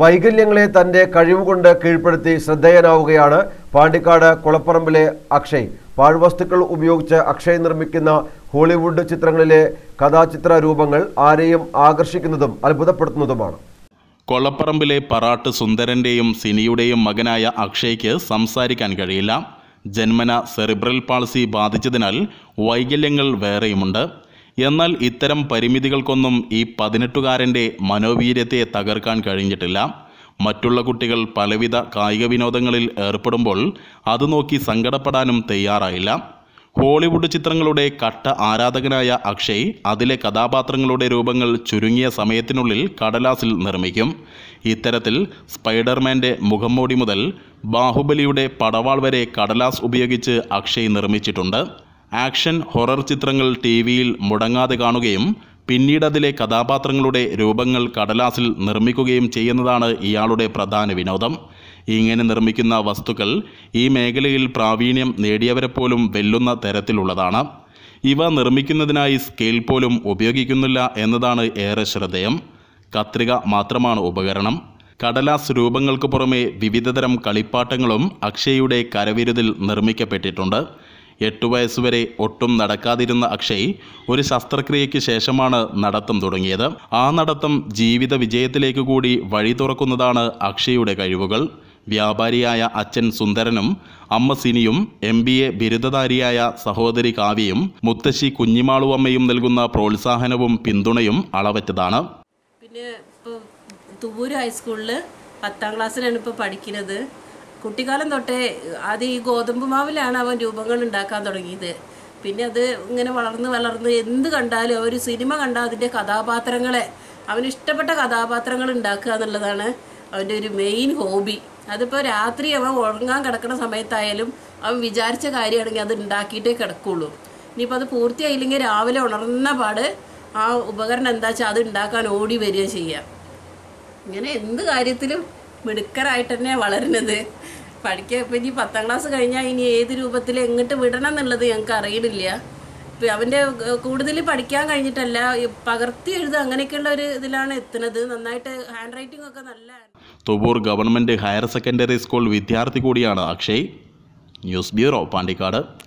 വൈകല്യങ്ങളെ തന്റെ കഴിവുകൊണ്ട് കീഴ്പ്പെടുത്തി ശ്രദ്ധേയനാവുകയാണ് പാണ്ടിക്കാട് കുളപ്പറമ്പിലെ അക്ഷയ് പാഴ്വസ്തുക്കൾ ഉപയോഗിച്ച് അക്ഷയ് നിർമ്മിക്കുന്ന ഹോളിവുഡ് ചിത്രങ്ങളിലെ കഥാചിത്ര രൂപങ്ങൾ ആരെയും ആകർഷിക്കുന്നതും അത്ഭുതപ്പെടുത്തുന്നതുമാണ് കൊളപ്പറമ്പിലെ പറാട്ട് സുന്ദരൻ്റെയും സിനിയുടെയും മകനായ അക്ഷയ്ക്ക് സംസാരിക്കാൻ കഴിയില്ല ജന്മന സെറിബ്രൽ പാൾസി ബാധിച്ചതിനാൽ വൈകല്യങ്ങൾ വേറെയുമുണ്ട് എന്നാൽ ഇത്തരം പരിമിതികൾക്കൊന്നും ഈ പതിനെട്ടുകാരൻ്റെ മനോവീര്യത്തെ തകർക്കാൻ കഴിഞ്ഞിട്ടില്ല മറ്റുള്ള കുട്ടികൾ പലവിധ കായിക വിനോദങ്ങളിൽ ഏർപ്പെടുമ്പോൾ അത് നോക്കി സങ്കടപ്പെടാനും തയ്യാറായില്ല ഹോളിവുഡ് ചിത്രങ്ങളുടെ കട്ട ആരാധകനായ അക്ഷയ് അതിലെ കഥാപാത്രങ്ങളുടെ രൂപങ്ങൾ ചുരുങ്ങിയ സമയത്തിനുള്ളിൽ കടലാസിൽ നിർമ്മിക്കും ഇത്തരത്തിൽ സ്പൈഡർമാൻ്റെ മുഖംമോടി മുതൽ ബാഹുബലിയുടെ പടവാൾ വരെ കടലാസ് ഉപയോഗിച്ച് അക്ഷയ് നിർമ്മിച്ചിട്ടുണ്ട് ആക്ഷൻ ഹൊറർ ചിത്രങ്ങൾ ടി വിയിൽ മുടങ്ങാതെ കാണുകയും പിന്നീട് അതിലെ കഥാപാത്രങ്ങളുടെ രൂപങ്ങൾ കടലാസിൽ നിർമ്മിക്കുകയും ചെയ്യുന്നതാണ് ഇയാളുടെ പ്രധാന വിനോദം ഇങ്ങനെ നിർമ്മിക്കുന്ന വസ്തുക്കൾ ഈ മേഖലയിൽ പ്രാവീണ്യം നേടിയവരെ പോലും വെല്ലുന്ന തരത്തിലുള്ളതാണ് ഇവ നിർമ്മിക്കുന്നതിനായി സ്കെയിൽ പോലും ഉപയോഗിക്കുന്നില്ല എന്നതാണ് ഏറെ ശ്രദ്ധേയം കത്രിക മാത്രമാണ് ഉപകരണം കടലാസ് രൂപങ്ങൾക്ക് പുറമെ വിവിധതരം കളിപ്പാട്ടങ്ങളും അക്ഷയയുടെ കരവിരുതിൽ നിർമ്മിക്കപ്പെട്ടിട്ടുണ്ട് എട്ടു വയസ്സുവരെ ഒട്ടും നടക്കാതിരുന്ന അക്ഷയ് ഒരു ശസ്ത്രക്രിയയ്ക്ക് ശേഷമാണ് നടത്തം തുടങ്ങിയത് ആ നടത്തം ജീവിത വിജയത്തിലേക്ക് കൂടി വഴി തുറക്കുന്നതാണ് അക്ഷയുടെ കഴിവുകൾ വ്യാപാരിയായ അച്ഛൻ സുന്ദരനും അമ്മ സിനിയും എം ബി എ ബിരുദധാരിയായ സഹോദരി കാവ്യയും മുത്തശ്ശി അമ്മയും നൽകുന്ന പ്രോത്സാഹനവും പിന്തുണയും അളവറ്റതാണ് പിന്നെ ഇപ്പോൾ തുവൂർ ഹൈസ്കൂളിൽ പത്താം ക്ലാസ്സിലാണ് ഇപ്പോൾ പഠിക്കുന്നത് കുട്ടിക്കാലം തൊട്ടേ ആദ്യം ഈ ഗോതമ്പ് മാവിലാണ് അവൻ രൂപങ്ങൾ ഉണ്ടാക്കാൻ തുടങ്ങിയത് പിന്നെ അത് ഇങ്ങനെ വളർന്ന് വളർന്ന് എന്ത് കണ്ടാലും ഒരു സിനിമ കണ്ടാൽ അതിൻ്റെ കഥാപാത്രങ്ങളെ അവന് ഇഷ്ടപ്പെട്ട കഥാപാത്രങ്ങൾ ഉണ്ടാക്കുക എന്നുള്ളതാണ് അവൻ്റെ ഒരു മെയിൻ ഹോബി അതിപ്പോൾ രാത്രി അവൻ ഉറങ്ങാൻ കിടക്കുന്ന സമയത്തായാലും അവൻ വിചാരിച്ച കാര്യമാണെങ്കിൽ അത് ഉണ്ടാക്കിയിട്ടേ കിടക്കുള്ളൂ ഇനിയിപ്പോൾ അത് പൂർത്തിയായില്ലെങ്കിൽ രാവിലെ ഉണർന്ന പാട് ആ ഉപകരണം എന്താ വെച്ചാൽ അത് ഉണ്ടാക്കാൻ ഓടി വരിക ചെയ്യുക ഇങ്ങനെ എന്ത് കാര്യത്തിലും മിടുക്കരായിട്ട് തന്നെ വളരുന്നത് പഠിക്കാൻ ഇപ്പം ഇനി പത്താം ക്ലാസ് കഴിഞ്ഞാൽ ഇനി ഏത് രൂപത്തിൽ എങ്ങോട്ട് വിടണം എന്നുള്ളത് ഞങ്ങൾക്ക് അറിയില്ല ഇപ്പം അവൻ്റെ കൂടുതൽ പഠിക്കാൻ കഴിഞ്ഞിട്ടല്ല പകർത്തി എഴുതുക അങ്ങനെയൊക്കെയുള്ള ഒരു ഇതിലാണ് എത്തുന്നത് നന്നായിട്ട് ഹാൻഡ് റൈറ്റിംഗ് ഒക്കെ നല്ല തൊബൂർ ഗവൺമെൻറ് ഹയർ സെക്കൻഡറി സ്കൂൾ വിദ്യാർത്ഥി കൂടിയാണ് അക്ഷയ് ന്യൂസ് ബ്യൂറോ പാണ്ടിക്കാട്